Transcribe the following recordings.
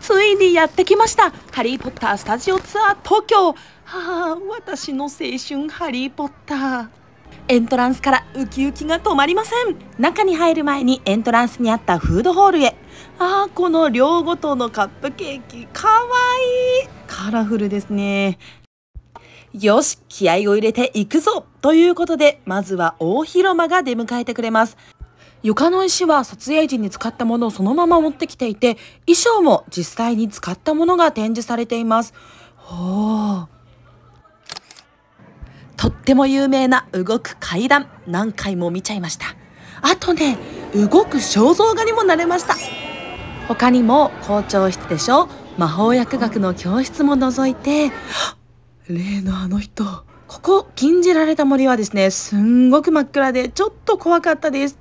ついにやってきましたハリーポッタースタジオツアー東京はあ私の青春ハリーポッターエントランスからウキウキが止まりません中に入る前にエントランスにあったフードホールへああこの両ごとのカップケーキかわいいカラフルですねよし気合を入れていくぞということでまずは大広間が出迎えてくれます床の石は撮影時に使ったものをそのまま持ってきていて、衣装も実際に使ったものが展示されています。ほう。とっても有名な動く階段、何回も見ちゃいました。あとね、動く肖像画にもなれました。他にも校長室でしょ魔法薬学の教室も覗いて、例のあの人。ここ、禁じられた森はですね、すんごく真っ暗で、ちょっと怖かったです。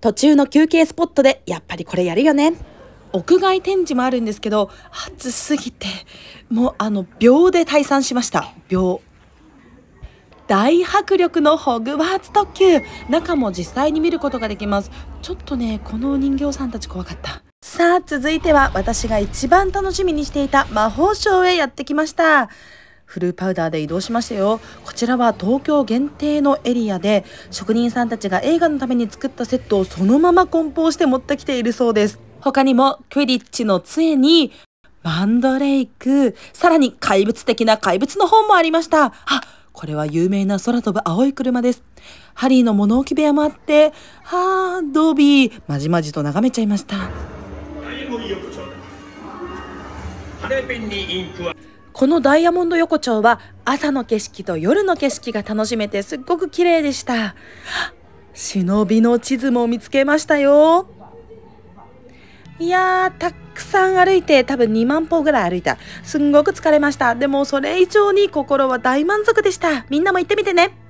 途中の休憩スポットでやっぱりこれやるよね屋外展示もあるんですけど暑すぎてもうあの秒で退散しました秒大迫力のホグワーツ特急中も実際に見ることができますちょっとねこのお人形さんたち怖かったさあ続いては私が一番楽しみにしていた魔法省へやってきましたフルーパウダーで移動しましたよこちらは東京限定のエリアで職人さんたちが映画のために作ったセットをそのまま梱包して持ってきているそうです他にもクエリッチの杖にマンドレイクさらに怪物的な怪物の本もありましたあこれは有名な空飛ぶ青い車です。ハリーの物置部屋もあって、はあ、ドービー、まじまじと眺めちゃいました。このダイヤモンド横丁は朝の景色と夜の景色が楽しめてすっごく綺麗でした忍びの地図も見つけましたよいやたくさん歩いて多分2万歩ぐらい歩いたすんごく疲れましたでもそれ以上に心は大満足でしたみんなも行ってみてね